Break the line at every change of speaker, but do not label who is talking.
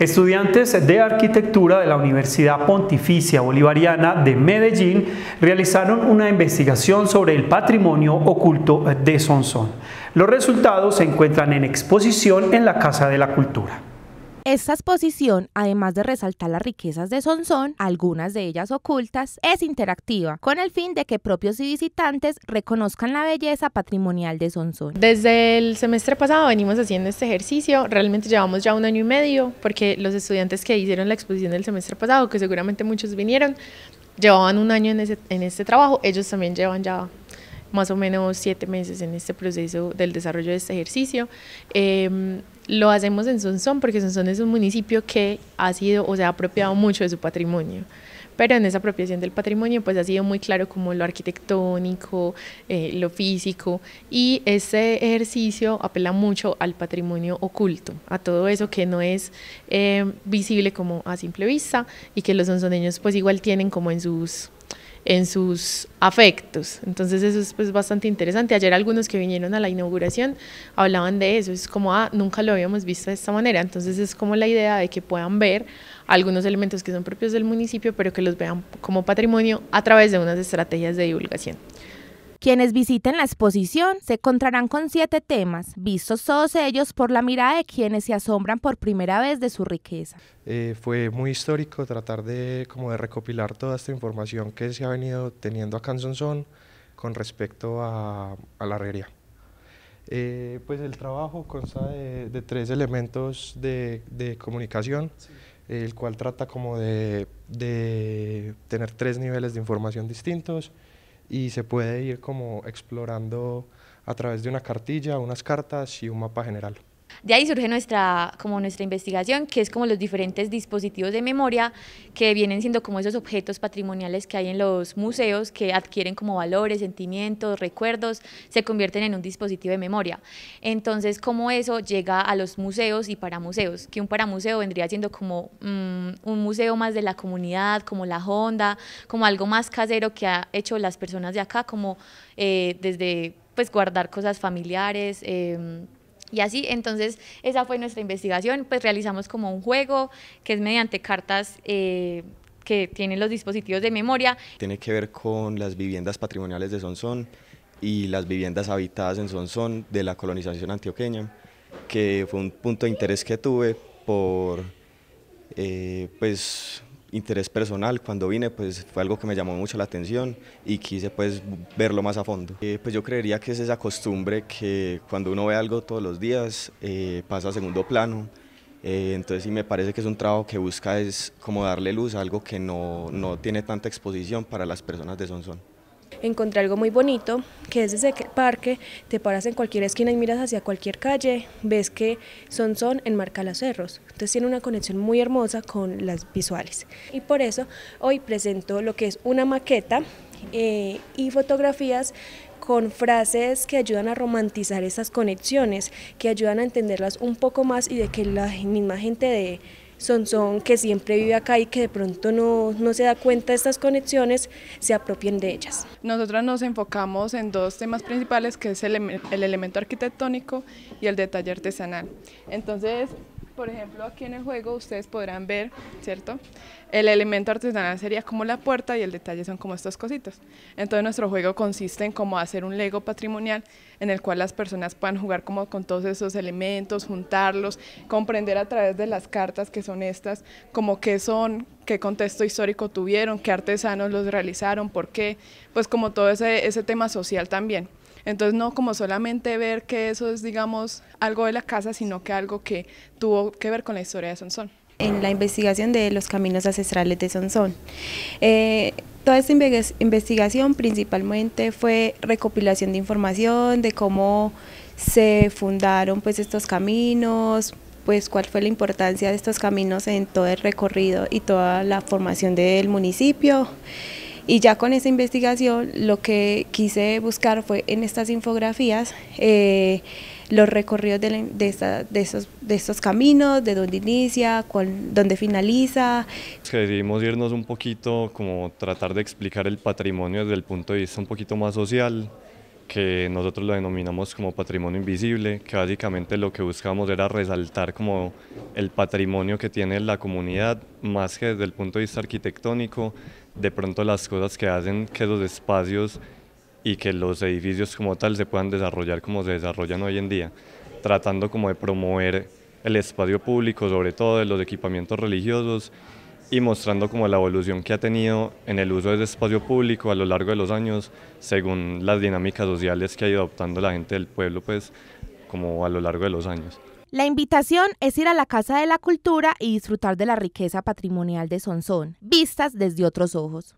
Estudiantes de arquitectura de la Universidad Pontificia Bolivariana de Medellín realizaron una investigación sobre el patrimonio oculto de Sonsón. Los resultados se encuentran en exposición en la Casa de la Cultura.
Esta exposición, además de resaltar las riquezas de Sonsón, algunas de ellas ocultas, es interactiva, con el fin de que propios y visitantes reconozcan la belleza patrimonial de Sonsón. Desde el semestre pasado venimos haciendo este ejercicio, realmente llevamos ya un año y medio, porque los estudiantes que hicieron la exposición del semestre pasado, que seguramente muchos vinieron, llevaban un año en, ese, en este trabajo, ellos también llevan ya más o menos siete meses en este proceso del desarrollo de este ejercicio. Em, lo hacemos en Sonsón porque Sonsón es un municipio que ha sido o se ha apropiado mucho de su patrimonio pero en esa apropiación del patrimonio pues ha sido muy claro como lo arquitectónico, eh, lo físico y ese ejercicio apela mucho al patrimonio oculto, a todo eso que no es eh, visible como a simple vista y que los sonsoneños pues igual tienen como en sus en sus afectos. Entonces eso es pues, bastante interesante. Ayer algunos que vinieron a la inauguración hablaban de eso, es como, ah, nunca lo habíamos visto de esta manera. Entonces es como la idea de que puedan ver algunos elementos que son propios del municipio, pero que los vean como patrimonio a través de unas estrategias de divulgación. Quienes visiten la exposición se encontrarán con siete temas, vistos todos ellos por la mirada de quienes se asombran por primera vez de su riqueza.
Eh, fue muy histórico tratar de, como de recopilar toda esta información que se ha venido teniendo a en con respecto a, la herrería. Eh, pues el trabajo consta de, tres elementos de, comunicación, el cual trata como de tener tres niveles de información distintos, y se puede ir como explorando a través de una cartilla, unas cartas y un mapa general.
De ahí surge nuestra, como nuestra investigación, que es como los diferentes dispositivos de memoria que vienen siendo como esos objetos patrimoniales que hay en los museos que adquieren como valores, sentimientos, recuerdos, se convierten en un dispositivo de memoria. Entonces, cómo eso llega a los museos y para museos, que un para museo vendría siendo como mm, un museo más de la comunidad, como la Honda, como algo más casero que ha hecho las personas de acá, como eh, desde pues guardar cosas familiares, em, y así, entonces, esa fue nuestra investigación, pues realizamos como un juego que es mediante cartas eh, que tienen los dispositivos de memoria.
Tiene que ver con las viviendas patrimoniales de Sonsón y las viviendas habitadas en Sonsón de la colonización antioqueña, que fue un punto de interés que tuve por, eh, pues, interés personal. Cuando vine, pues fue algo que me llamó mucho la atención y quise pues verlo más a fondo. Eh, pues yo creería que es esa costumbre que cuando uno ve algo todos los días eh, pasa a segundo plano. Eh, entonces sí me parece que es un trabajo que busca es como darle luz a algo que no, no tiene tanta exposición para las personas de Son
encontré algo muy bonito, que es ese parque, te paras en cualquier esquina y miras hacia cualquier calle, ves que Son Son enmarca los cerros, entonces tiene una conexión muy hermosa con las visuales. Y por eso hoy presento lo que es una maqueta eh, y fotografías con frases que ayudan a romantizar esas conexiones, que ayudan a entenderlas un poco más y de que la misma gente de son que siempre vive acá y que de pronto no, se da cuenta de estas conexiones, se apropien de ellas. Nosotros nos enfocamos en dos temas principales, que es el, el elemento arquitectónico y el detalle artesanal. Entonces, por ejemplo, aquí en el juego ustedes podrán ver, ¿cierto? El elemento artesanal sería como la puerta y el detalle son como estas cositas. Entonces nuestro juego consiste en como hacer un Lego patrimonial en el cual las personas puedan jugar como con todos esos elementos, juntarlos, comprender a través de las cartas que son estas, como qué son, qué contexto histórico tuvieron, qué artesanos los realizaron, por qué, pues como todo ese tema social también. Entonces no como solamente ver que eso es, digamos, algo de la casa, sino que algo que tuvo que ver con la historia de Sonsón. En la investigación de los caminos ancestrales de Sonsón. Eh, toda esta investigación principalmente fue recopilación de información de cómo se fundaron pues estos caminos, pues cuál fue la importancia de estos caminos en todo el recorrido y toda la formación del municipio. Y ya con esa investigación lo que quise buscar fue en estas infografías eh, los recorridos de, de, estos, caminos, de dónde inicia, dónde finaliza.
Decidimos irnos un poquito, como tratar de explicar el patrimonio desde el punto de vista un poquito más social, que nosotros lo denominamos como patrimonio invisible, que básicamente lo que buscamos era resaltar como el patrimonio que tiene la comunidad, más que desde el punto de vista arquitectónico, de pronto las cosas que hacen que los espacios y que los edificios como tal se puedan desarrollar como se desarrollan hoy en día, tratando como de promover el espacio público, sobre todo de los equipamientos religiosos y mostrando como la evolución que ha tenido en el uso de espacio público a lo largo de los años, según las dinámicas sociales que ha ido adoptando la gente del pueblo, pues como a lo largo de los años.
La invitación es ir a la Casa de la Cultura y
disfrutar de la riqueza patrimonial de Sonsón, vistas desde otros ojos.